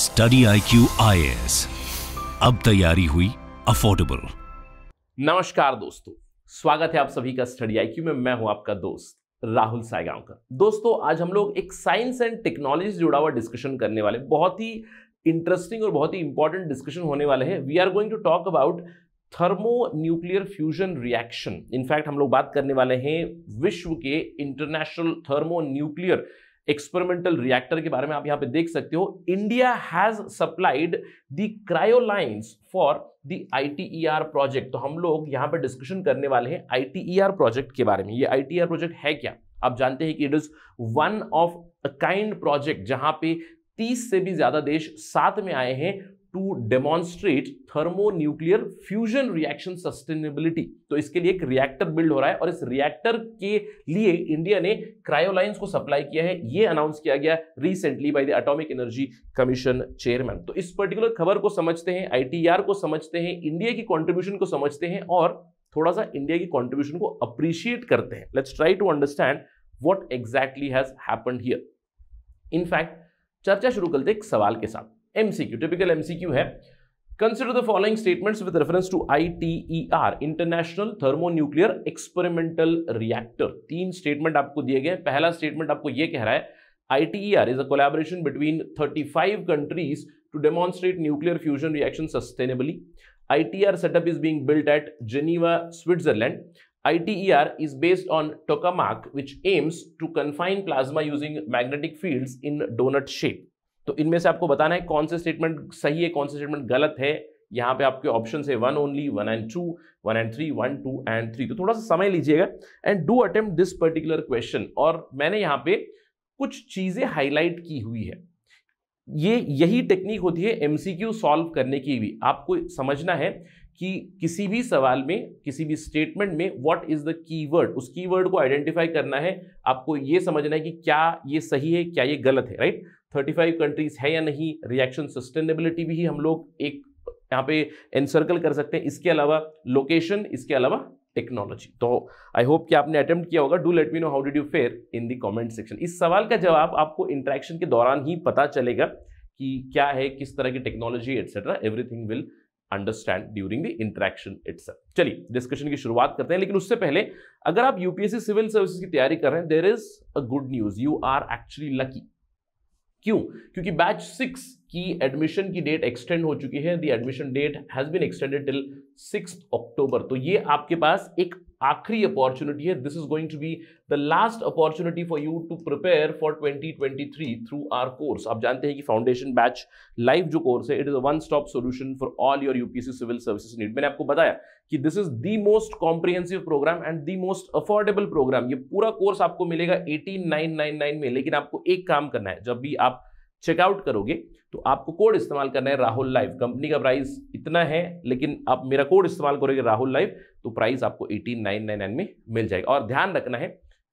Study I Q I अब तैयारी हुई अफोर्डेबल नमस्कार दोस्तों स्वागत है आप सभी का स्टडी आई में मैं हूं आपका दोस्त राहुल सायगांवकर दोस्तों आज हम लोग एक साइंस एंड टेक्नोलॉजी से जुड़ा हुआ डिस्कशन करने वाले बहुत ही इंटरेस्टिंग और बहुत ही इंपॉर्टेंट डिस्कशन होने वाले हैं we are going to talk about thermo nuclear fusion reaction in fact हम लोग बात करने वाले हैं विश्व के international thermonuclear experimental reactor के बारे में आप यहां पे देख सकते हो India has supplied the cryolines for the ITER project तो हम लोग यहां पे डिस्कशन करने वाले हैं आईटीईआर प्रोजेक्ट e के बारे में ये आईटीआर प्रोजेक्ट e है क्या आप जानते हैं कि it is one of a kind project जहां पे 30 से भी ज्यादा देश साथ में आए हैं to demonstrate thermonuclear fusion reaction sustainability तो इसके लिए एक रिएक्टर बिल्ड हो रहा है और इस रिएक्टर के लिए इंडिया ने क्रायोलाइंस को सप्लाई किया है यह अनाउंस किया गया recently by the atomic energy commission chairman तो इस पर्टिकुलर खबर को समझते हैं आर e को समझते हैं इंडिया की कॉन्ट्रीब्यूशन को समझते हैं और थोड़ा सा इंडिया की कॉन्ट्रीब्यूशन को अप्रिशिएट करते हैं let's try to understand what exactly has happened here in fact चर्चा शुरू करते एक सवाल के साथ एमसीक्यू टिपिकल एमसीक्यू है consider the following statements with reference to ITER international thermonuclear experimental reactor तीन स्टेटमेंट आपको दिए गए पहला स्टेटमेंट आपको यह कह रहा है ITER is a collaboration between 35 countries to demonstrate nuclear fusion reaction sustainably. ITER setup is being built at Geneva, Switzerland. ITER is based on tokamak, which aims to confine plasma using magnetic fields in donut shape. तो इनमें से आपको बताना है कौन से statement सही है कौन से स्टेटमेंट गलत है यहाँ पे आपके ऑप्शन है one only one and two one and three one two and three तो थोड़ा सा समय लीजिएगा and do attempt this particular question और मैंने यहाँ पे कुछ चीज़ें हाईलाइट की हुई है ये यही टेक्निक होती है क्यू सॉल्व करने की भी आपको समझना है कि किसी भी सवाल में किसी भी स्टेटमेंट में व्हाट इज़ द कीवर्ड उस कीवर्ड को आइडेंटिफाई करना है आपको ये समझना है कि क्या ये सही है क्या ये गलत है राइट 35 कंट्रीज है या नहीं रिएक्शन सस्टेनेबिलिटी भी हम लोग एक यहाँ पे एनसर्कल कर सकते हैं इसके अलावा लोकेशन इसके अलावा टेक्नोलॉजी तो आई होप कि आपने अटेम्प्ट किया होगा do let me know how did you fare in the comment section इस सवाल का जवाब आपको इंट्रैक्शन के दौरान ही पता चलेगा कि क्या है किस तरह की technology etcetera everything will understand during the interaction it's चलिए डिस्कशन की शुरुआत करते हैं लेकिन उससे पहले अगर आप यूपीएससी सिविल सर्विस की तैयारी कर रहे हैं there is a good news you are actually lucky क्यों क्योंकि बैच सिक्स की एडमिशन की डेट एक्सटेंड हो चुकी है the admission date has been extended till six October तो ये आपके पास एक आखिरी अपॉर्चुनिटी है this is going to be the last opportunity for you to prepare for 2023 through our course आप जानते हैं कि फाउंडेशन बैच लाइव जो कोर्स है it is a one stop solution for all your UPSC civil services need मैंने आपको बताया कि this is the most comprehensive programme and the most affordable programme ये पूरा कोर्स आपको मिलेगा एटीन नाइन नाइन नाइन में लेकिन आपको एक काम करना है जब भी आप चेकआउट करोगे तो आपको कोड इस्तेमाल करना है राहुल लाइव कंपनी का प्राइस इतना है लेकिन आप मेरा कोड इस्तेमाल करोगे राहुल लाइव तो प्राइस आपको एटीन नाइन नाइन नाइन में मिल जाएगा और ध्यान रखना है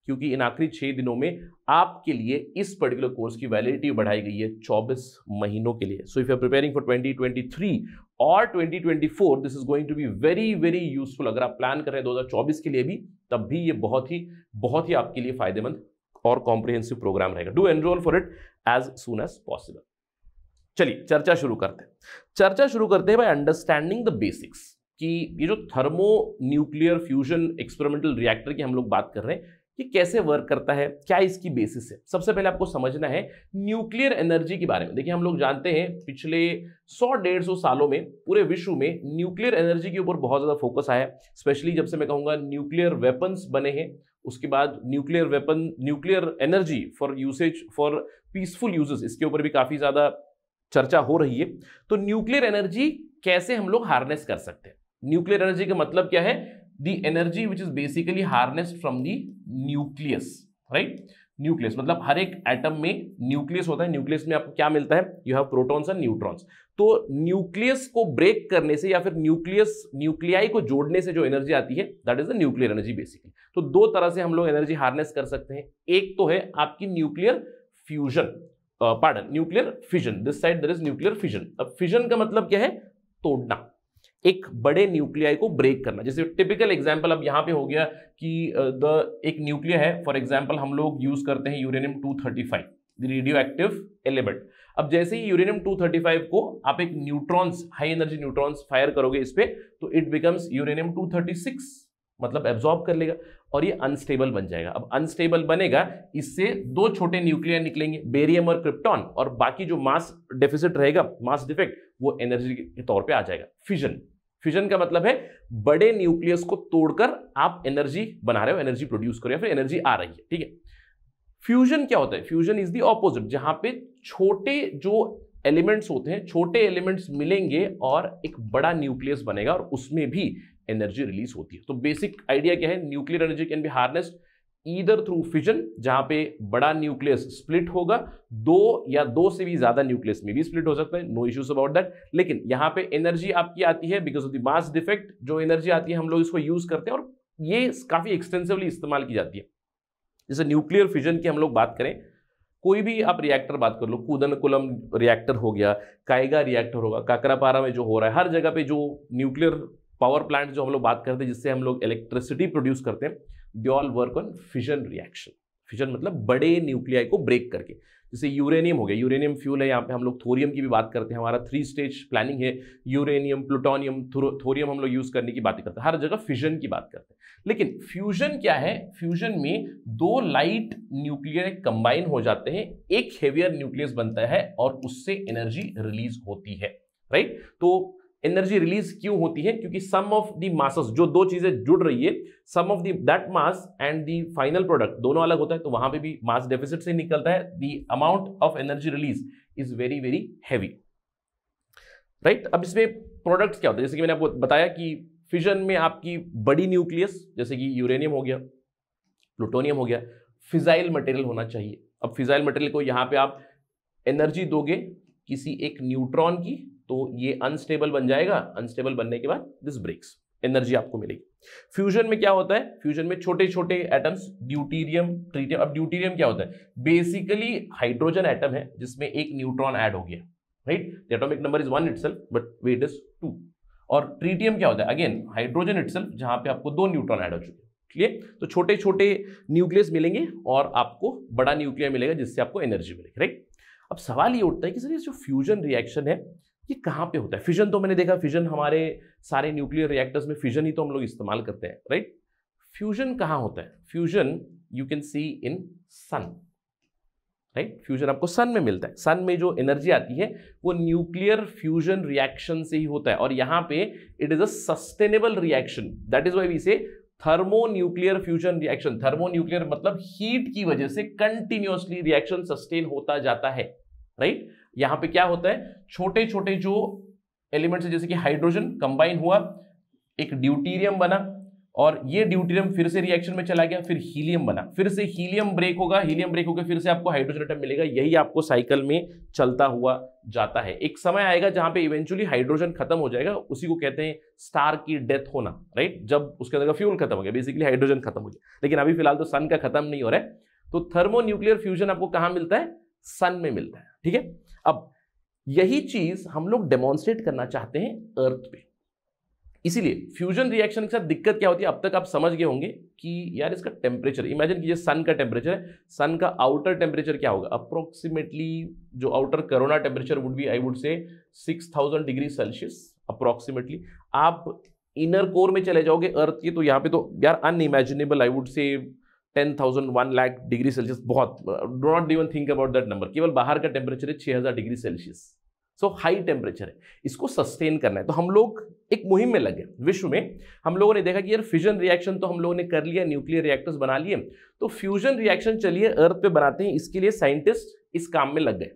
क्योंकि इन आखिरी छः दिनों में आपके लिए इस पर्टिकुलर कोर्स की वैलिडिटी बढ़ाई गई है चौबीस महीनों के लिए so if you are preparing for 2023 और 2024 this is going to be very very useful अगर आप प्लान कर रहे हैं 2024 के लिए भी तब भी ये बहुत ही बहुत ही आपके लिए फायदेमंद और कॉम्प्रिहेंसिव प्रोग्राम रहेगा do enrol for it as soon as possible चलिए चर्चा शुरू करते हैं चर्चा शुरू करते हैं बाय अंडरस्टैंडिंग द बेसिक्स कि ये जो thermo nuclear fusion experimental reactor की हम लोग बात कर रहे हैं ये कैसे वर्क करता है क्या इसकी बेसिस है सबसे पहले आपको समझना है न्यूक्लियर एनर्जी के बारे में देखिए हम लोग जानते हैं पिछले 100 डेढ़ सौ सालों में पूरे विश्व में न्यूक्लियर एनर्जी के ऊपर बहुत ज़्यादा फोकस आया स्पेशली जब से मैं कहूँगा न्यूक्लियर वेपन्स बने हैं उसके बाद nuclear weapon nuclear energy for usage for peaceful uses इसके ऊपर भी काफ़ी ज़्यादा चर्चा हो रही है तो न्यूक्लियर एनर्जी कैसे हम लोग हार्नेस कर सकते हैं न्यूक्लियर एनर्जी का मतलब क्या है the energy which is basically harnessed from the nucleus right nucleus मतलब हर एक एटम में न्यूक्लियस होता है न्यूक्लियस में आपको क्या मिलता है you have protons and neutrons तो न्यूक्लियस को ब्रेक करने से या फिर न्यूक्लियस न्यूक्लियाई को जोड़ने से जो एनर्जी आती है that is the nuclear energy basically तो दो तरह से हम लोग एनर्जी हार्नेस कर सकते हैं एक तो है आपकी nuclear fusion pardon nuclear fission this side there is nuclear fission अब फिजन का मतलब क्या है तोड़ना एक बड़े न्यूक्लियाई को ब्रेक करना जैसे टिपिकल एग्जांपल अब यहां पे हो गया कि द uh, एक न्यूक्लिया है फॉर एग्जांपल हम लोग यूज करते हैं यूरेनियम 235 रेडियो एक्टिव एलिमेंट अब जैसे ही यूरेनियम 235 को आप एक neutrons high energy neutrons fire करोगे इस पर तो इट बिकम्स यूरेनियम टू मतलब एब्जॉर्ब कर लेगा और ये अनस्टेबल बन जाएगा अब अनस्टेबल बनेगा इससे दो छोटे न्यूक्लियर निकलेंगे बेरियम और क्रिप्टॉन और बाकी जो मास डेफिसिट रहेगा मास डिफेक्ट वो एनर्जी के तौर पे आ जाएगा फिजन फ्यूजन का मतलब है बड़े न्यूक्लियस को तोड़कर आप एनर्जी बना रहे हो एनर्जी प्रोड्यूस कर रहे हो फिर एनर्जी आ रही है ठीक है फ्यूजन क्या होता है फ्यूजन इज दी ऑपोजिट जहां पे छोटे जो एलिमेंट्स होते हैं छोटे एलिमेंट्स मिलेंगे और एक बड़ा न्यूक्लियस बनेगा और उसमें भी एनर्जी रिलीज होती है तो बेसिक आइडिया क्या है nuclear energy can be harnessed either through fission जहां पे बड़ा न्यूक्लियस स्प्लिट होगा दो या दो से भी ज्यादा न्यूक्लियस में भी स्प्लिट हो सकता है नो इश्यूज अबाउट दैट लेकिन यहां पे एनर्जी आपकी आती है because of the mass defect जो एनर्जी आती है हम लोग इसको यूज करते हैं और ये काफी एक्सटेंसिवली इस्तेमाल की जाती है जैसे न्यूक्लियर फिजन की हम लोग बात करें कोई भी आप रिएक्टर बात कर लो कूदन कुलम रिएक्टर हो गया कायगा रिएक्टर होगा काकरापारा में जो हो रहा है हर जगह पे जो न्यूक्लियर पावर प्लांट जो हम लोग बात करते हैं जिससे हम लोग इलेक्ट्रिसिटी प्रोड्यूस करते हैं they all work on fission reaction fission मतलब बड़े न्यूक्लियाई को ब्रेक करके जैसे यूरेनियम हो गया यूरेनियम फ्यूल है यहाँ पे हम लोग थोरियम की भी बात करते हैं हमारा थ्री स्टेज प्लानिंग है यूरेनियम प्लूटोनियम थोरियम हम लोग यूज़ करने की बातें करते हैं हर जगह फ्यूजन की बात करते हैं लेकिन फ्यूजन क्या है फ्यूजन में दो लाइट न्यूक्लियर कंबाइन हो जाते हैं एक हेवियर न्यूक्लियस बनता है और उससे एनर्जी रिलीज होती है राइट तो एनर्जी रिलीज क्यों होती है क्योंकि सम ऑफ द मासस जो दो चीजें जुड़ रही है sum of that mass and the final product दोनों अलग होता है तो वहां पे भी मास डेफिसिट से निकलता है the amount of energy release is very very heavy right अब इसमें प्रोडक्ट्स क्या होते हैं जैसे कि मैंने आपको बताया कि फिजन में आपकी बड़ी न्यूक्लियस जैसे कि यूरेनियम हो गया प्लूटोनियम हो गया फिजाइल मटेरियल होना चाहिए अब फिजाइल मटेरियल को यहां पे आप एनर्जी दोगे किसी एक न्यूट्रॉन की तो ये अनस्टेबल बन जाएगा अनस्टेबल बनने के बाद दिस ब्रेक्स एनर्जी आपको मिलेगी फ्यूजन में क्या होता है फ्यूजन में छोटे छोटे एटम्स ड्यूटीरियम ट्रीटियम अब ड्यूटीरियम क्या होता है बेसिकली हाइड्रोजन एटम है जिसमें एक न्यूट्रॉन ऐड हो गया right atomic number is one itself but weight is two और ट्रीटियम क्या होता है अगेन हाइड्रोजन इटसेल्फ जहां पे आपको दो न्यूट्रॉन ऐड हो चुके हैं क्लियर तो छोटे छोटे न्यूक्लियस मिलेंगे और आपको बड़ा न्यूक्लियर मिलेगा जिससे आपको एनर्जी मिलेगी राइट अब सवाल ये उठता है कि सर ये जो फ्यूजन रिएक्शन है ये कहाँ पे होता है फिजन तो मैंने देखा फिजन हमारे सारे न्यूक्लियर रिएक्टर्स में फिजन ही तो हम लोग इस्तेमाल करते हैं राइट फ्यूजन कहाँ होता है fusion you can see in sun right fusion आपको सन में मिलता है सन में जो एनर्जी आती है वो न्यूक्लियर फ्यूजन रिएक्शन से ही होता है और यहाँ पे it is a sustainable reaction that is why we say thermo nuclear fusion reaction thermo nuclear मतलब हीट की वजह से कंटिन्यूसली रिएक्शन सस्टेन होता जाता है राइट right? यहां पे क्या होता है छोटे छोटे जो एलिमेंट है जैसे कि हाइड्रोजन कंबाइन हुआ एक ड्यूटीरियम बना और ये ड्यूटीरियम फिर से रिएक्शन में चला गया फिर हीलियम बना फिर से हीलियम ब्रेक होगा हीलियम ब्रेक होकर फिर से आपको हाइड्रोजन आइटम मिलेगा यही आपको साइकिल में चलता हुआ जाता है एक समय आएगा जहां पे इवेंचुअली हाइड्रोजन खत्म हो जाएगा उसी को कहते हैं स्टार की डेथ होना राइट जब उसके अंदर फ्यूल खत्म हो गया बेसिकली हाइड्रोजन खत्म हो गया लेकिन अभी फिलहाल तो सन का खत्म नहीं हो रहा है तो थर्मो फ्यूजन आपको कहाँ मिलता है सन में मिलता है ठीक है अब यही चीज हम लोग डेमोन्स्ट्रेट करना चाहते हैं अर्थ पे इसीलिए फ्यूजन रिएक्शन के साथ दिक्कत क्या होती है अब तक आप समझ गए होंगे कि यार इसका टेम्परेचर इमेजिन कीजिए सन का टेम्परेचर है सन का आउटर टेम्परेचर क्या होगा अप्रोक्सीमेटली जो outer corona temperature would be I would say 6000 degree Celsius approximately आप इनर कोर में चले जाओगे अर्थ के तो यहाँ पे तो यार unimaginable I would say ten thousand one lakh degree Celsius बहुत do not even think about that number केवल बाहर का टेम्परेचर है छः हज़ार डिग्री सेल्सियस सो हाई टेम्परेचर है इसको सस्टेन करना है तो हम लोग एक मुहिम में लगे विश्व में हम लोगों ने देखा कि यार फ्यूजन रिएक्शन तो हम लोगों ने कर लिया न्यूक्लियर रिएक्टर्स बना लिए तो फ्यूजन रिएक्शन चलिए अर्थ पे बनाते हैं इसके लिए साइंटिस्ट इस काम में लग गए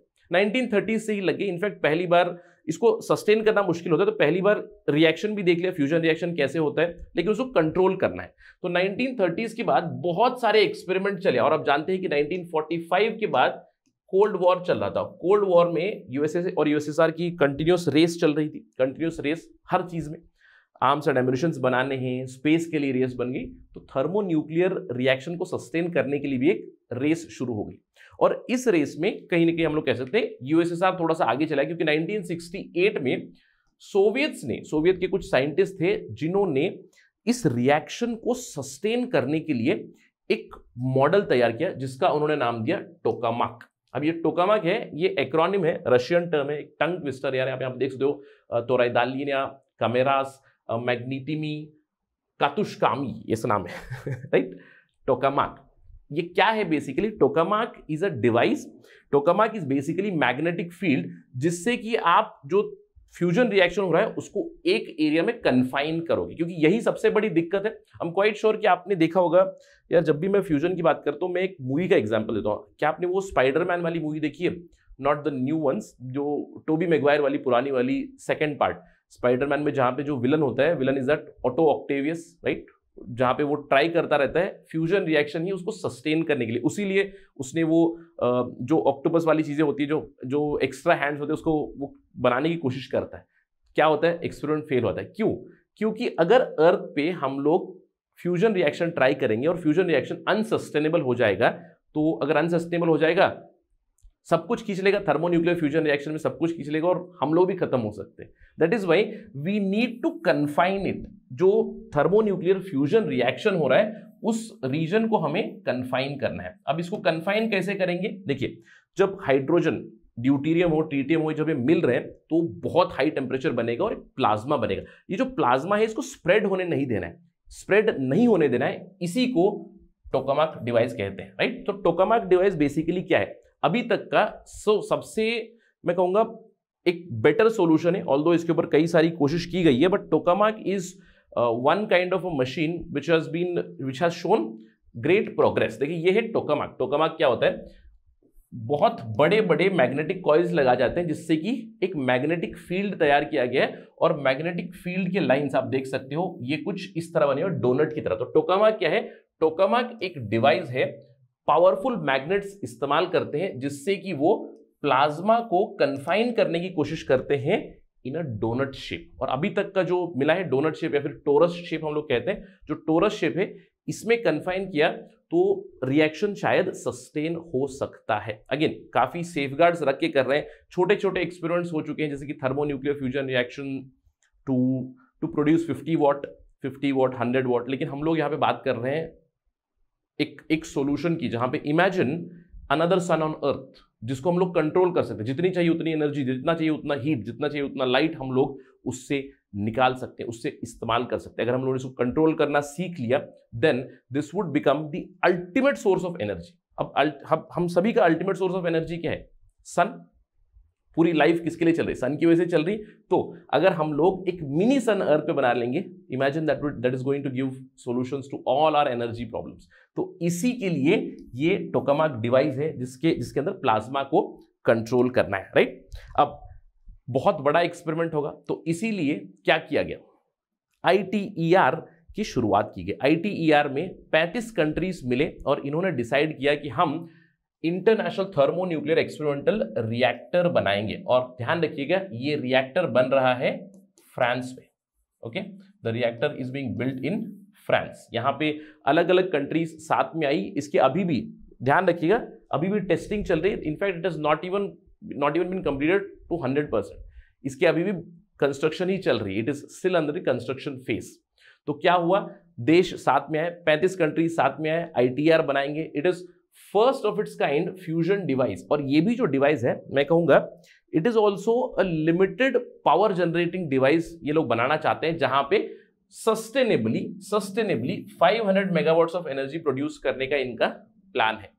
1930 से ही लगे इनफैक्ट पहली बार इसको सस्टेन करना मुश्किल होता है तो पहली बार रिएक्शन भी देख लिया फ्यूजन रिएक्शन कैसे होता है लेकिन उसको कंट्रोल करना है तो 1930s के बाद बहुत सारे एक्सपेरिमेंट चले और आप जानते हैं कि 1945 के बाद कोल्ड वॉर चल रहा था कोल्ड वॉर में यूएसए और यूएसएसआर की कंटिन्यूस रेस चल रही थी कंटिन्यूस रेस हर चीज़ में आर्म्स एंड एम्यूनिशंस बनाने हैं स्पेस के लिए रेस बन गई तो थर्मोन्यूक्लियर रिएक्शन को सस्टेन करने के लिए भी एक रेस शुरू हो गई और इस रेस में कहीं ना कहीं हम लोग कह सकते हैं यूएसएसआर थोड़ा सा आगे चला क्योंकि 1968 में सोवियत्स ने सोवियत के कुछ साइंटिस्ट थे जिन्होंने इस रिएक्शन को सस्टेन करने के लिए एक मॉडल तैयार किया जिसका उन्होंने नाम दिया टोकामाक अब ये टोकामाक है ये एक्रोनिम है रशियन टर्म है टंग ट्विस्टर यार आप देख सकते हो तोराइदालिनिया कमेरास मैग्नीटिमी कातुष्कामी ये नाम है राइट टोकामाक ये क्या है basically tokamak is a device tokamak is basically magnetic field जिससे कि आप जो फ्यूजन रिएक्शन हो रहा है उसको एक एरिया में कन्फाइन करोगे क्योंकि यही सबसे बड़ी दिक्कत है हम क्वाइट श्योर कि आपने देखा होगा यार जब भी मैं फ्यूजन की बात करता हूँ मैं एक मूवी का एग्जाम्पल देता हूँ क्या आपने वो स्पाइडरमैन वाली मूवी देखी है नॉट द न्यू वंस जो टोबी मेगवायर वाली पुरानी वाली सेकेंड पार्ट स्पाइडरमैन में जहाँ पे जो विलन होता है villain is that Otto Octavius right जहां पे वो ट्राई करता रहता है फ्यूजन रिएक्शन ही उसको सस्टेन करने के लिए उसीलिए उसने वो जो ऑक्टोपस वाली चीज़ें होती है जो जो एक्स्ट्रा हैंड्स होते हैं उसको वो बनाने की कोशिश करता है क्या होता है एक्सपेरिमेंट फेल होता है क्यों क्योंकि अगर अर्थ पे हम लोग फ्यूजन रिएक्शन ट्राई करेंगे और फ्यूजन रिएक्शन अनसस्टेनेबल हो जाएगा तो अगर अनसस्टेनेबल हो जाएगा सब कुछ खींच लेगा थर्मोन्यूक्लियर फ्यूजन रिएक्शन में सब कुछ खींच लेगा और हम लोग भी खत्म हो सकते हैं that is why we need to confine it जो थर्मोन्यूक्लियर फ्यूजन रिएक्शन हो रहा है उस रीजन को हमें कन्फाइन करना है अब इसको कन्फाइन कैसे करेंगे देखिए जब हाइड्रोजन ड्यूटीरियम हो ट्रीटियम हो जब ये मिल रहे हैं तो बहुत हाई टेम्परेचर बनेगा और एक प्लाज्मा बनेगा ये जो प्लाज्मा है इसको स्प्रेड होने नहीं देना है स्प्रेड नहीं होने देना है इसी को टोकामार्क डिवाइस कहते हैं राइट तो टोकामार्क डिवाइस बेसिकली क्या है अभी तक का सो सबसे मैं कहूँगा एक बेटर सोल्यूशन है ऑल इसके ऊपर कई सारी कोशिश की गई है but tokamak is one kind of a machine which has been which has shown great progress देखिए ये है टोकामार्क टोकामार्क क्या होता है बहुत बड़े बड़े मैग्नेटिक कॉइल्स लगा जाते हैं जिससे कि एक मैग्नेटिक फील्ड तैयार किया गया है और मैग्नेटिक फील्ड के लाइंस आप देख सकते हो ये कुछ इस तरह बने हो डोनट की तरह तो टोकामा क्या है टोकामाक एक डिवाइस है पावरफुल मैग्नेट्स इस्तेमाल करते हैं जिससे कि वो प्लाज्मा को कन्फाइन करने की कोशिश करते हैं इन अ डोनट शेप और अभी तक का जो मिला है डोनट शेप या फिर टोरस शेप हम लोग कहते हैं जो टोरस शेप है इसमें कन्फाइन किया तो रिएक्शन शायद सस्टेन हो सकता है अगेन काफ़ी सेफ गार्ड्स रख के कर रहे हैं छोटे छोटे एक्सपेरिमेंट्स हो चुके हैं जैसे कि thermonuclear fusion reaction to to produce 50 watt 50 watt 100 watt लेकिन हम लोग यहाँ पे बात कर रहे हैं एक एक सॉल्यूशन की जहां पे imagine another sun on earth जिसको हम लोग कंट्रोल कर सकते हैं जितनी चाहिए उतनी एनर्जी जितना चाहिए उतना हीट जितना चाहिए उतना लाइट हम लोग उससे निकाल सकते हैं उससे इस्तेमाल कर सकते हैं अगर हम लोगों ने इसको कंट्रोल करना सीख लिया then this would become the ultimate source of energy अब हम सभी का अल्टीमेट सोर्स ऑफ एनर्जी क्या है सन पूरी लाइफ किसके लिए चल रही है सन की वजह से चल रही तो अगर हम लोग एक मिनी सन अर्थ पे बना लेंगे imagine that that is going to give solutions to all our energy problems तो इसी के लिए ये टोकामार्क डिवाइस है जिसके जिसके अंदर प्लाज्मा को कंट्रोल करना है राइट अब बहुत बड़ा एक्सपेरिमेंट होगा तो इसीलिए क्या किया गया आई e की शुरुआत की गई आई e में 35 कंट्रीज मिले और इन्होंने डिसाइड किया कि हम इंटरनेशनल थर्मोन्यूक्लियर एक्सपेरिमेंटल रिएक्टर बनाएंगे और ध्यान रखिएगा ये रिएक्टर बन रहा है फ्रांस में okay the reactor is being built in France यहाँ पे अलग अलग कंट्रीज साथ में आई इसके अभी भी ध्यान रखिएगा अभी भी टेस्टिंग चल रही है in fact it is not even not even been completed to hundred percent इसके अभी भी कंस्ट्रक्शन ही चल रही है it is still under construction phase तो क्या हुआ देश साथ में आए पैंतीस कंट्रीज साथ में टी आर बनाएंगे it is first of its kind fusion device और ये भी जो डिवाइस है मैं कहूंगा it is also a limited power generating device ये लोग बनाना चाहते हैं जहां पे sustainably sustainably 500 megawatts of energy produce करने का इनका प्लान है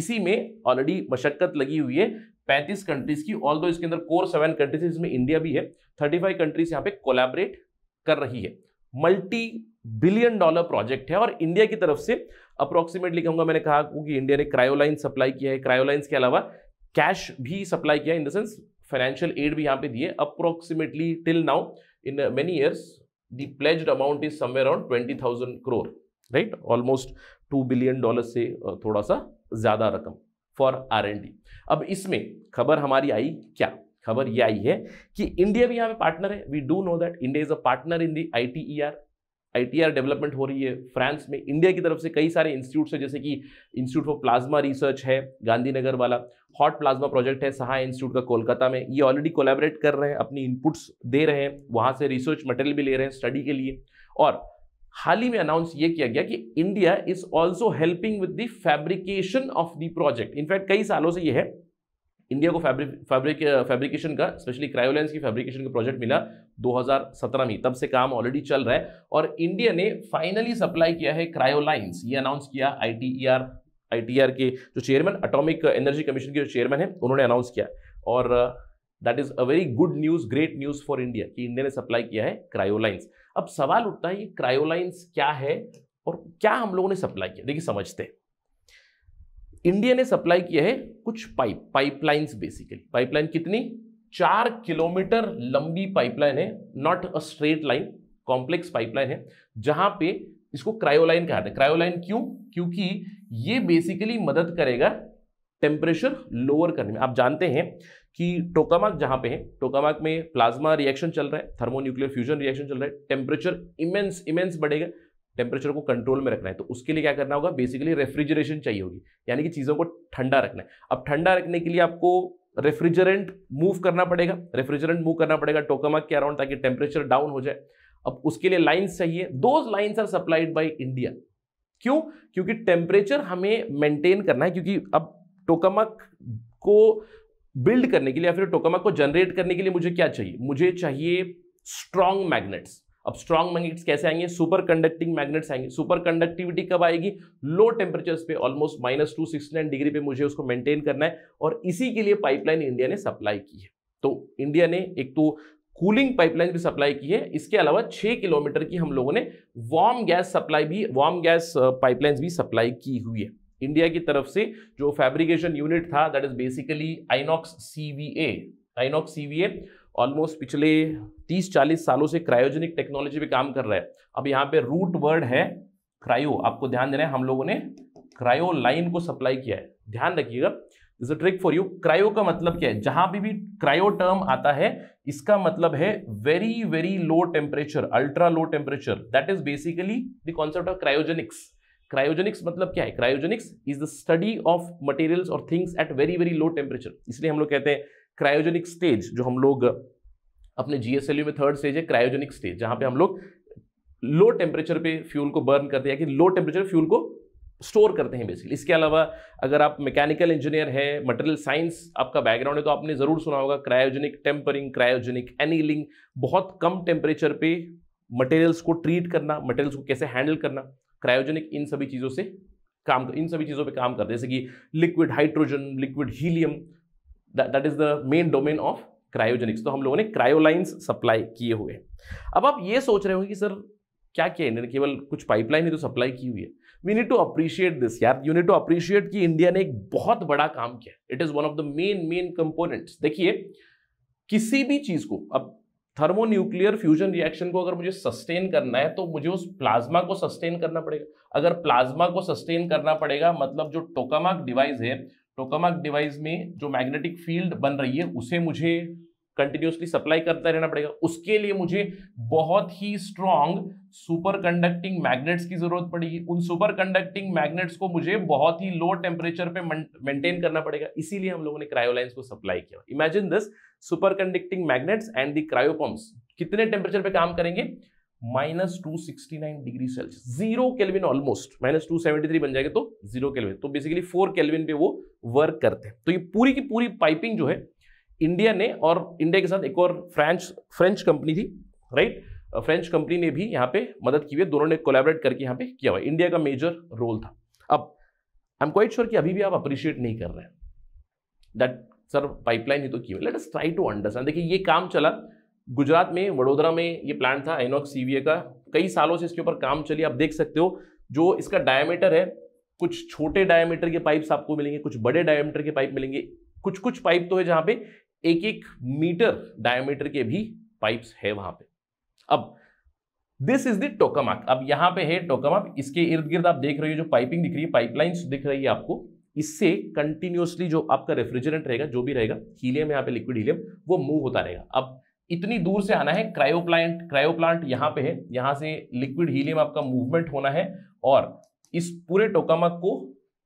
इसी में ऑलरेडी मशक्कत लगी हुई है 35 कंट्रीज की ऑल दो इसके अंदर कोर सेवन कंट्रीज इसमें इंडिया भी है 35 कंट्रीज यहाँ पे कोलैबोरेट कर रही है मल्टी बिलियन डॉलर प्रोजेक्ट है और इंडिया की तरफ से अप्रोक्सीमेटली कहूंगा मैंने कहा कि इंडिया ने क्रायोलाइन सप्लाई किया है क्रायोलाइंस के अलावा कैश भी सप्लाई किया in the sense financial aid भी यहाँ पे दिए approximately till now in many years the pledged amount is somewhere around 20,000 crore, right? Almost two billion dollar से थोड़ा सा ज़्यादा रकम फॉर आर एन डी अब इसमें खबर हमारी आई क्या खबर ये आई है कि इंडिया भी यहाँ पे पार्टनर है we do know that India is a partner in the I T E R ITER development हो रही है फ्रांस में इंडिया की तरफ से कई सारे इंस्टीट्यूट्स हैं जैसे कि इंस्टीट्यूट फॉर प्लाज्मा रिसर्च है गांधीनगर वाला हॉट प्लाज्मा प्रोजेक्ट है सहा इंस्टीट्यूट का कोलकाता में ये ऑलरेडी कोलेबरेट कर रहे हैं अपनी इनपुट्स दे रहे हैं वहाँ से रिसर्च मटेरियल भी ले रहे हैं स्टडी के लिए और हाल ही में अनाउंस ये किया गया कि India is also helping with the fabrication of the project in fact कई सालों से ये है इंडिया को फैब्रिक फैब्रिक फैब्रिकेशन का स्पेशली क्रायोलेंस की फैब्रिकेशन का प्रोजेक्ट मिला 2017 में तब से काम ऑलरेडी चल रहा है और इंडिया ने फाइनली सप्लाई किया है क्रायोलाइंस ये अनाउंस किया आईटीईआर आईटीआर e e के जो चेयरमैन अटोमिक एनर्जी कमीशन के जो चेयरमैन है उन्होंने अनाउंस किया और that is a very good news great news for India कि इंडिया ने सप्लाई किया है क्रायोलाइंस अब सवाल उठता है ये क्रायोलाइंस क्या है और क्या हम लोगों ने सप्लाई किया देखिए समझते हैं इंडिया ने सप्लाई किया है कुछ पाइप पाइपलाइंस बेसिकली पाइपलाइन कितनी चार किलोमीटर लंबी पाइपलाइन है not a straight line complex pipeline है जहां पे इसको क्रायोलाइन कहा जाता है क्रायोलाइन क्यों क्योंकि ये बेसिकली मदद करेगा टेम्परेचर लोअर करने में आप जानते हैं कि टोकामाक जहां पे है टोकामाक में प्लाज्मा रिएक्शन चल रहा है थर्मोन्यूक्लियर फ्यूजन रिएक्शन चल रहा है टेम्परेचर इमेंस इमेंस बढ़ेगा टेम्परेचर को कंट्रोल में रखना है तो उसके लिए क्या करना होगा बेसिकली रेफ्रिजरेशन चाहिए होगी यानी कि चीज़ों को ठंडा रखना है अब ठंडा रखने के लिए आपको रेफ्रिजरेंट मूव करना पड़ेगा रेफ्रिजरेंट मूव करना पड़ेगा टोकमा के अराउंड ताकि टेम्परेचर डाउन हो जाए अब उसके लिए लाइन्स चाहिए those lines are supplied by India क्यों क्योंकि टेम्परेचर हमें मेंटेन करना है क्योंकि अब टोकामक को बिल्ड करने के लिए या फिर टोकमक को जनरेट करने के लिए मुझे क्या चाहिए मुझे चाहिए स्ट्रांग मैग्नेट्स अब स्ट्रॉन्ग मैग्नेट्स कैसे आएंगे सुपर कंडक्टिंग मैग्नेट्स आएंगे सुपर कंडक्टिविटी कब आएगी लो टेम्परेचर्स पे almost minus two sixty nine degree पे मुझे उसको मेंटेन करना है और इसी के लिए पाइपलाइन इंडिया ने सप्लाई की है तो इंडिया ने एक तो कूलिंग पाइपलाइन भी सप्लाई की है इसके अलावा छः किलोमीटर की हम लोगों ने वार्म गैस सप्लाई भी वार्म गैस पाइपलाइंस भी सप्लाई की हुई है इंडिया की तरफ से जो फैब्रिकेशन यूनिट था that is basically Inox C V A Inox C V A almost पिछले तीस चालीस सालों से क्रायोजेनिक टेक्नोलॉजी पे काम कर रहा है अब यहाँ पे रूट वर्ड है क्रायो आपको ध्यान देना है हम लोगों ने क्रायो लाइन को सप्लाई किया है ध्यान रखिएगा is a trick for you cryo का मतलब क्या है जहां भी भी क्रायो टर्म आता है इसका मतलब है very very low temperature ultra low temperature that is basically the concept of cryogenics cryogenics मतलब क्या है cryogenics is the study of materials और things at very very low temperature इसलिए हम लोग कहते हैं क्रायोजेनिक स्टेज जो हम लोग अपने जीएसएलयू में थर्ड स्टेज है क्रायोजेनिक स्टेज जहाँ पे हम लोग लो टेम्परेचर पे फ्यूल को बर्न करते हैं कि लो टेम्परेचर फ्यूल को स्टोर करते हैं बेसिकली इसके अलावा अगर आप मैकेनिकल इंजीनियर है मटेरियल साइंस आपका बैकग्राउंड है तो आपने ज़रूर सुना होगा क्रायोजेनिक टेम्परिंग क्रायोजेनिक एनीलिंग बहुत कम टेम्परेचर पे मटेरियल्स को ट्रीट करना मटेरियल्स को कैसे हैंडल करना क्रायोजेनिक इन सभी चीज़ों से काम कर इन सभी चीज़ों पे काम करते हैं जैसे कि liquid hydrogen liquid helium that is the main domain of cryogenics तो हम लोगों ने क्रायोलाइंस सप्लाई किए हुए अब आप ये सोच रहे होंगे कि सर क्या किया इंडिया ने केवल कुछ पाइपलाइन ही तो सप्लाई की हुई है we need to appreciate this यार यू नीड टू अप्रिशिएट कि इंडिया ने एक बहुत बड़ा काम किया it is one of the main main components देखिए किसी भी चीज़ को अब थर्मोन्यूक्लियर फ्यूजन रिएक्शन को अगर मुझे सस्टेन करना है तो मुझे उस प्लाज्मा को सस्टेन करना पड़ेगा अगर प्लाज्मा को सस्टेन करना पड़ेगा मतलब जो टोकामाक डिवाइस है टोकामाक डिवाइस में जो मैग्नेटिक फील्ड बन रही है उसे मुझे कंटिन्यूसली सप्लाई करता रहना पड़ेगा उसके लिए मुझे बहुत ही स्ट्रॉन्ग सुपर कंडक्टिंग मैग्नेट्स की जरूरत पड़ेगी उन सुपर कंडक्टिंग मैग्नेट्स को मुझे बहुत ही लो टेम्परेचर पे मेंटेन करना पड़ेगा इसीलिए हम लोगों ने क्रायोलाइंस को सप्लाई किया imagine this super conducting magnets and the cryopumps कितने टेम्परेचर पे काम करेंगे minus two sixty nine degree Celsius zero kelvin almost minus two seventy three बन जाएगा तो जीरो केल्विन तो बेसिकली फोर केल्विन पे वो वर्क करते हैं तो ये पूरी की पूरी पाइपिंग जो है इंडिया ने और इंडिया के साथ एक और फ्रेंच फ्रेंच कंपनी थी राइट फ्रेंच कंपनी ने भी यहाँ पे मदद की हुई दोनों ने कोलेबरेट करके यहाँ पे किया हुआ इंडिया का मेजर रोल था अब आई एम क्वाइट श्योर कि अभी भी आप अप्रिशिएट नहीं कर रहे हैं दैट सर पाइपलाइन ही तो की हुई let us try to understand देखिए ये काम चला गुजरात में वडोदरा में ये प्लांट था एनॉक्स सीवीए का कई सालों से इसके ऊपर काम चलिए आप देख सकते हो जो इसका डायमीटर है कुछ छोटे डायमीटर के पाइप्स आपको मिलेंगे कुछ बड़े डायमीटर के पाइप मिलेंगे कुछ कुछ पाइप तो है जहाँ पे एक एक मीटर डायमीटर के भी पाइप्स है वहाँ पे अब दिस इज द मार्क अब यहाँ पे है टोकामाक इसके इर्द गिर्द आप देख रहे हो जो पाइपिंग दिख रही है पाइपलाइंस दिख रही है आपको इससे कंटिन्यूसली जो आपका रेफ्रिजरेंट रहेगा जो भी रहेगा हीलियम यहाँ पे लिक्विड हीलियम वो मूव होता रहेगा अब इतनी दूर से आना है क्रायो प्लांट क्रायो प्लांट यहाँ पे है यहां से लिक्विड हीलियम आपका मूवमेंट होना है और इस पूरे टोकामक को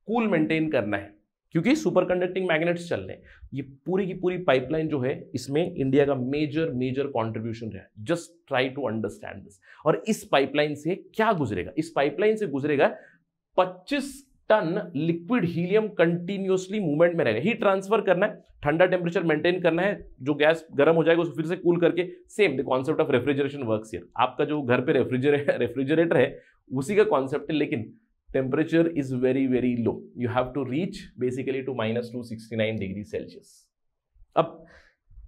कूल मेंटेन करना है क्योंकि सुपर कंडक्टिंग मैग्नेट्स चल रहे हैं ये पूरी की पूरी पाइपलाइन जो है इसमें इंडिया का मेजर मेजर कॉन्ट्रीब्यूशन है just try to understand this और इस पाइपलाइन से क्या गुजरेगा इस पाइपलाइन से गुजरेगा 25 ton liquid helium continuously movement में रहेगा हीट ट्रांसफर करना है ठंडा टेम्परेचर मेंटेन करना है जो गैस गर्म हो जाएगा उसको फिर से कूल करके same the concept of refrigeration work आपका जो घर पे रेफ्रिजरे रेफ्रिजरेटर है उसी का कॉन्सेप्ट है लेकिन temperature is very very low you have to reach basically to minus two sixty nine degree Celsius अब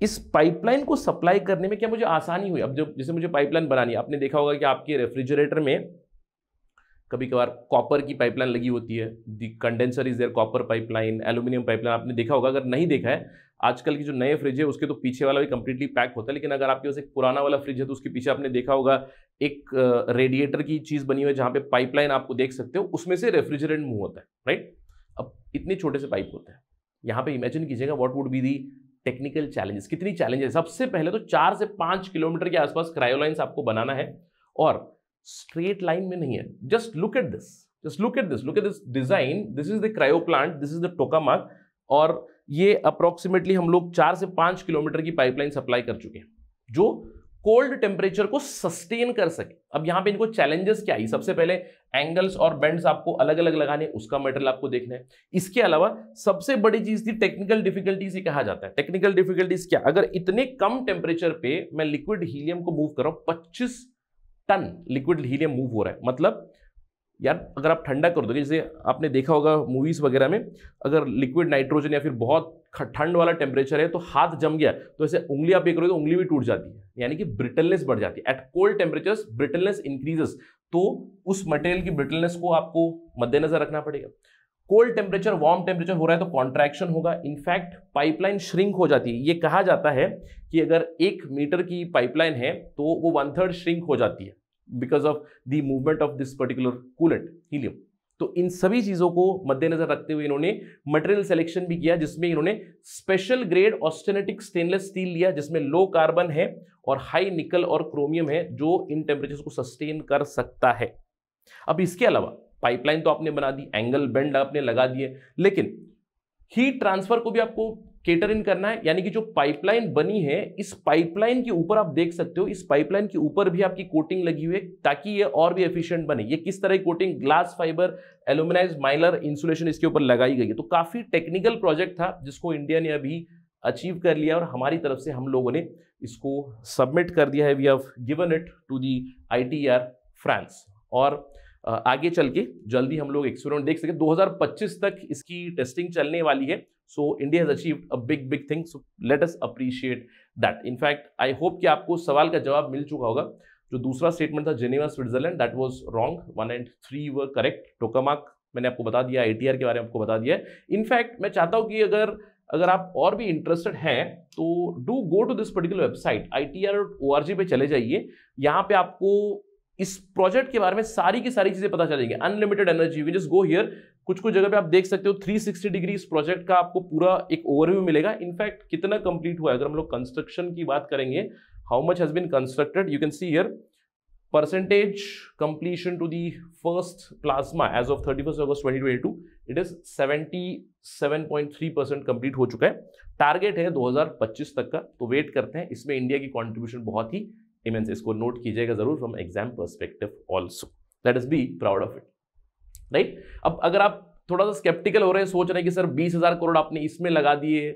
इस पाइपलाइन को सप्लाई करने में क्या मुझे आसानी हुई अब जब जैसे मुझे पाइपलाइन बनानी है आपने देखा होगा कि आपके रेफ्रिजरेटर में कभी कभार कॉपर की पाइपलाइन लगी होती है the condenser is there copper pipeline aluminium pipeline आपने देखा होगा अगर नहीं देखा है आजकल की जो नए फ्रिज है उसके तो पीछे वाला भी कंप्लीटली पैक होता है लेकिन अगर आपके पास एक पुराना वाला फ्रिज है तो उसके पीछे आपने देखा होगा एक रेडिएटर की चीज़ बनी हुई है जहाँ पे पाइपलाइन आपको देख सकते हो उसमें से रेफ्रिजरेंट मूव होता है राइट अब इतने छोटे से पाइप होते हैं यहाँ पे इमेजिन कीजिएगा what would be the technical challenges कितनी चैलेंजेस सबसे पहले तो चार से पाँच किलोमीटर के आसपास क्रायोलाइंस आपको बनाना है और स्ट्रेट लाइन में नहीं है just look at this just look at this look at this design this is the cryo plant this is the tokamak और ये अप्रोक्सीमेटली हम लोग चार से पांच किलोमीटर की पाइपलाइन सप्लाई कर चुके हैं जो कोल्ड टेम्परेचर को सस्टेन कर सके अब यहाँ पे इनको चैलेंजेस क्या आई सबसे पहले एंगल्स और बेंड्स आपको अलग अलग लगाने उसका मटेरियल आपको देखना है इसके अलावा सबसे बड़ी चीज थी टेक्निकल डिफिकल्टीज ही कहा जाता है टेक्निकल डिफिकल्टीज क्या अगर इतने कम टेम्परेचर पे मैं लिक्विड हीलियम को मूव कर रहा हूँ पच्चीस टन लिक्विड हीलियम मूव हो रहा है मतलब यार अगर आप ठंडा कर दोगे जैसे आपने देखा होगा मूवीज़ वगैरह में अगर लिक्विड नाइट्रोजन या फिर बहुत ठंड वाला टेम्परेचर है तो हाथ जम गया तो ऐसे उंगली आप ये करोगे तो उंगली भी टूट जाती है यानी कि ब्रिटलनेस बढ़ जाती है at cold temperatures brittleness increases तो उस मटेरियल की ब्रिटलनेस को आपको मद्देनजर रखना पड़ेगा कोल्ड टेम्परेचर वार्म टेम्परेचर हो रहा है तो कॉन्ट्रैक्शन होगा इनफैक्ट पाइपलाइन श्रिंक हो जाती है ये कहा जाता है कि अगर एक मीटर की पाइपलाइन है तो वो वन थर्ड श्रिंक हो जाती है because of the movement of this particular coolant helium तो इन सभी चीज़ों को मद्देनजर रखते हुए इन्होंने मटेरियल सिलेक्शन भी किया जिसमें इन्होंने special grade austenitic stainless steel लिया जिसमें लो कार्बन है और हाई निकल और क्रोमियम है जो इन टेम्परेचर को सस्टेन कर सकता है अब इसके अलावा पाइपलाइन तो आपने बना दी एंगल बेंड आपने लगा दिए लेकिन हीट ट्रांसफर को भी आपको केटर इन करना है यानी कि जो पाइपलाइन बनी है इस पाइपलाइन के ऊपर आप देख सकते हो इस पाइपलाइन के ऊपर भी आपकी कोटिंग लगी हुई है ताकि ये और भी एफिशिएंट बने ये किस तरह की coating glass fibre aluminise Mylar insulation इसके ऊपर लगाई गई है तो काफ़ी टेक्निकल प्रोजेक्ट था जिसको इंडिया ने अभी अचीव कर लिया और हमारी तरफ से हम लोगों ने इसको सबमिट कर दिया है we have given it to the I France और आगे चल के जल्दी हम लोग एक्सपेरिमेंट देख सके 2025 तक इसकी टेस्टिंग चलने वाली है so India has achieved a big big thing so let us appreciate that in fact I hope कि आपको सवाल का जवाब मिल चुका होगा जो दूसरा स्टेटमेंट था Geneva Switzerland that was wrong one and three were correct tokamak मैंने आपको बता दिया आई के बारे में आपको बता दिया इनफैक्ट मैं चाहता हूँ कि अगर अगर आप और भी इंटरेस्टेड हैं तो do go to this particular website I T R O R G पे चले जाइए यहाँ पे आपको इस प्रोजेक्ट के बारे में सारी की सारी चीजें पता चलेंगे unlimited energy we just go here कुछ कुछ जगह पे आप देख सकते हो 360 डिग्री इस प्रोजेक्ट का आपको पूरा एक ओवरव्यू मिलेगा इनफैक्ट कितना कंप्लीट हुआ है अगर हम लोग कंस्ट्रक्शन की बात करेंगे how much has been constructed you can see here percentage completion to the first plasma as of thirty first August twenty twenty two it is seventy seven point three percent complete हो चुका है target है दो हजार पच्चीस तक का तो वेट करते हैं इसमें इंडिया की कॉन्ट्रीब्यूशन बहुत ही इमेंस इसको नोट कीजिएगा जरूर from exam perspective also let us be proud of it right अब अगर आप थोड़ा सा स्केप्टिकल हो रहे हैं सोच रहे हैं कि सर बीस हज़ार करोड़ आपने इसमें लगा दिए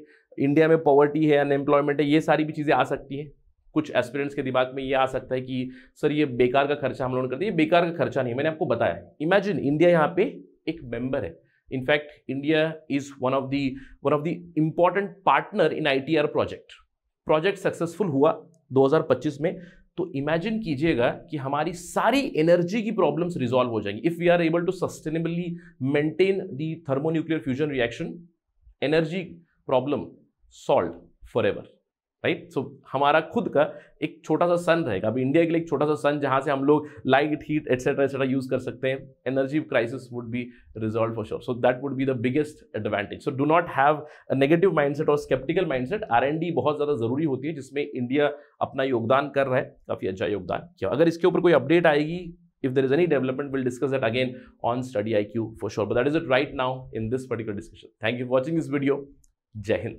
इंडिया में पॉवर्टी है अनएम्प्लॉयमेंट है ये सारी भी चीज़ें आ सकती हैं कुछ एस्पिरेंट्स के दिमाग में ये आ सकता है कि सर ये बेकार का खर्चा हम लोगों ने कर दिया बेकार का खर्चा नहीं मैंने आपको बताया इमेजिन इंडिया यहाँ पे एक मेंबर है in fact India is one of the one of the important partner in I project project successful हुआ 2025 में तो इमेजिन कीजिएगा कि हमारी सारी एनर्जी की प्रॉब्लम्स रिजॉल्व हो जाएंगी if we are able to sustainably maintain the thermonuclear fusion reaction energy problem solve for ever right so हमारा खुद का एक छोटा सा सन रहेगा अभी इंडिया के लिए एक छोटा सा सन जहाँ से हम लोग light heat etcetera etcetera use कर सकते हैं energy crisis would be resolve for sure so that would be the biggest advantage so do not have a negative mindset और स्केप्टिकल माइंडसेट आर डी बहुत ज़्यादा जरूरी होती है जिसमें इंडिया अपना योगदान कर रहा है काफ़ी अच्छा योगदान किया अगर इसके ऊपर कोई अपडेट आएगी there is any development will discuss that again on Study I Q for sure but that is it right now in this particular discussion thank you for watching this video जय हिंद